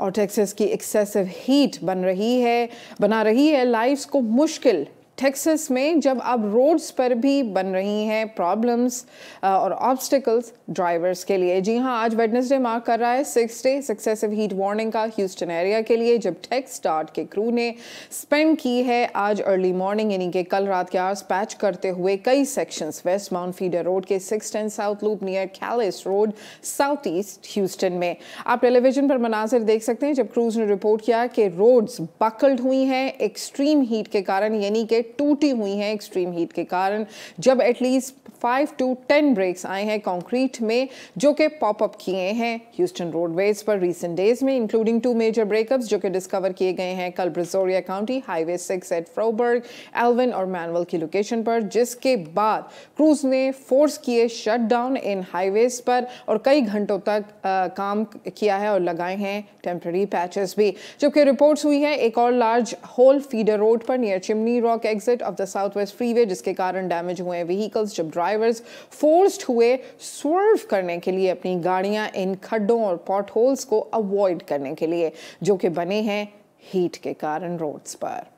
और टेक्सस की excessive heat बन रही है बना रही है लाइफ को मुश्किल टेक्सास में जब अब रोड्स पर भी बन रही हैं प्रॉब्लम्स और ऑब्स्टिकल्स ड्राइवर्स के लिए जी हाँ आज वेडनेसडे मार्क कर रहा है six day successive heat warning का ह्यूस्टन एरिया के लिए जब टेक्स डॉट के क्रू ने स्पेंड की है आज अर्ली मॉर्निंग यानी कि कल रात के आर्स पैच करते हुए कई sections west mount feeder road के six ten south loop near Callis road south east Houston में आप टेलीविजन पर मनाजिर देख सकते हैं जब क्रूज ने रिपोर्ट किया कि रोड्स बकल्ड हुई हैं एक्सट्रीम हीट के कारण यानी कि टूटी हुई हैं एक्सट्रीम हीट के कारण जब at least five to ten breaks आए हैं कंक्रीट में जो कि पॉपअप किए हैं ह्यूस्टन रोडवेज पर रीसेंट डेज में इंक्लूडिंग टू मेजर ब्रेकअप्स जो कि डिस्कवर किए गए हैं कल Brazoria county highway six at Froberg Alvin और मैनवल की लोकेशन पर जिसके बाद क्रूज ने फोर्स किए शट डाउन इन हाईवेज पर और कई घंटों तक आ, काम किया है और लगाए हैं टेम्प्रेरी पैचेस भी जबकि रिपोर्ट्स हुई है एक और लार्ज होल फीडर रोड पर near chimney rock exit of the south west freeway जिसके कारण डैमेज हुए व्हीकल्स जब ड्राइवर्स फोर्स्ड हुए स्वर्व करने के लिए अपनी गाड़ियां इन खड्डों और पॉट होल्स को अवॉइड करने के लिए जो कि बने हैं हीट के कारण रोड्स पर